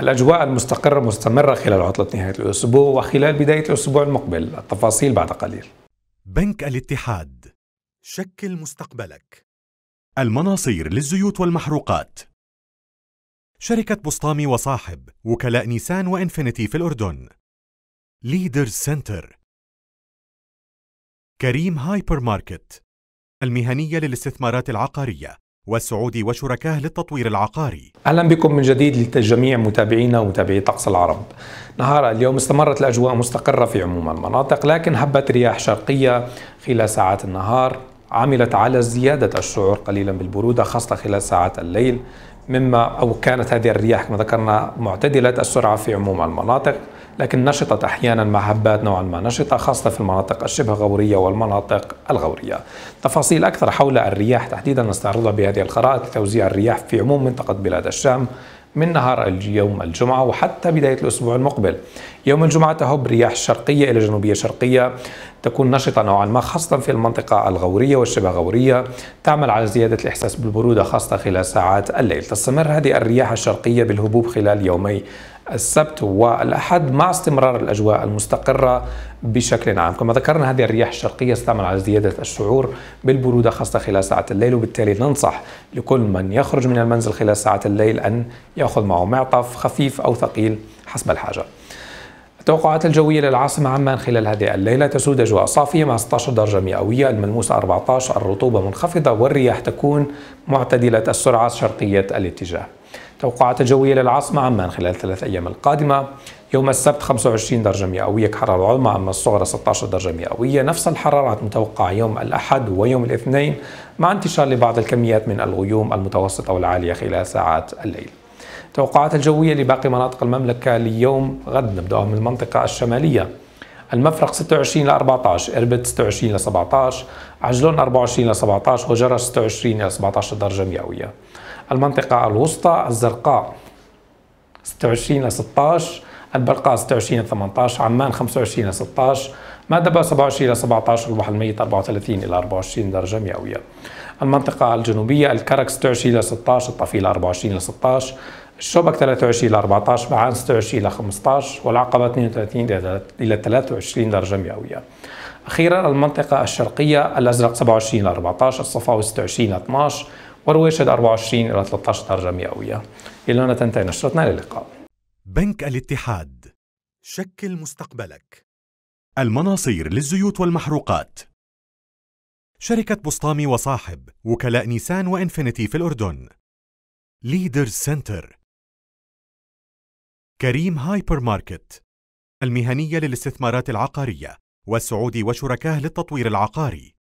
الأجواء المستقرة مستمرة خلال عطلة نهاية الأسبوع وخلال بداية الأسبوع المقبل التفاصيل بعد قليل بنك الاتحاد شكل مستقبلك المناصير للزيوت والمحروقات شركة بسطامي وصاحب وكلاء نيسان وإنفينيتي في الأردن ليدرز سنتر كريم هايبر ماركت المهنية للاستثمارات العقارية والسعودي وشركاه للتطوير العقاري أهلا بكم من جديد لجميع متابعينا ومتابعي طقس العرب نهار اليوم استمرت الأجواء مستقرة في عموم المناطق لكن هبت رياح شرقية خلال ساعات النهار عملت على زيادة الشعور قليلا بالبرودة خاصة خلال ساعات الليل مما أو كانت هذه الرياح كما ذكرنا معتدلة السرعة في عموم المناطق لكن نشطت أحيانا مع هبات نوعا ما نشطة خاصة في المناطق الشبه غورية والمناطق الغورية تفاصيل أكثر حول الرياح تحديدا نستعرضها بهذه الخرائط لتوزيع الرياح في عموم منطقة بلاد الشام من نهار اليوم الجمعة وحتى بداية الأسبوع المقبل يوم الجمعة تهب رياح شرقية إلى جنوبية شرقية تكون نشطة نوعا ما خاصة في المنطقة الغورية والشبه غورية تعمل على زيادة الإحساس بالبرودة خاصة خلال ساعات الليل تستمر هذه الرياح الشرقية بالهبوب خلال يومي السبت والأحد مع استمرار الأجواء المستقرة بشكل عام كما ذكرنا هذه الرياح الشرقية ستعمل على زيادة الشعور بالبرودة خاصة خلال ساعات الليل وبالتالي ننصح لكل من يخرج من المنزل خلال ساعات الليل أن يأخذ معه معطف خفيف أو ثقيل حسب الحاجة التوقعات الجوية للعاصمة عمان خلال هذه الليلة تسود أجواء صافية مع 16 درجة مئوية الملموسة 14 الرطوبة منخفضة والرياح تكون معتدلة السرعة شرقية الاتجاه توقعات الجوية للعاصمة عمان خلال ثلاث أيام القادمة يوم السبت 25 درجة مئوية كحرارة عظمى أما الصغرى 16 درجة مئوية نفس الحرارة متوقعة يوم الأحد ويوم الاثنين مع انتشار لبعض الكميات من الغيوم المتوسطة والعالية خلال ساعات الليل توقعات الجوية لباقي مناطق المملكة ليوم غد نبدأها من المنطقة الشمالية المفرق 26 ل 14 اربد 26 ل 17 عجلون 24 ل 17 وجرش 26 ل 17 درجة مئوية المنطقة الوسطى الزرقاء 26 إلى 16 البرقاء 26 إلى 18 عمان 25 إلى 16 مادبا 27 إلى 17 البحر الميت 34 إلى 24 درجة مئوية المنطقة الجنوبية الكرك 26 إلى 16 الطفيلة 24 إلى 16 الشبك 23 إلى 14 معان 26 إلى 15 والعقبة 32 إلى 23 درجة مئوية أخيرا المنطقة الشرقية الأزرق 27 إلى 14 الصفاوي 26 إلى 12 ورواشد 24 إلى 13 درجة مئوية إلى أن تنتهي نشرتنا للقاء بنك الاتحاد شكل مستقبلك المناصير للزيوت والمحروقات شركة بسطامي وصاحب وكلاء نيسان وإنفينيتي في الأردن ليدر سنتر كريم هايبر ماركت المهنية للاستثمارات العقارية والسعودي وشركاه للتطوير العقاري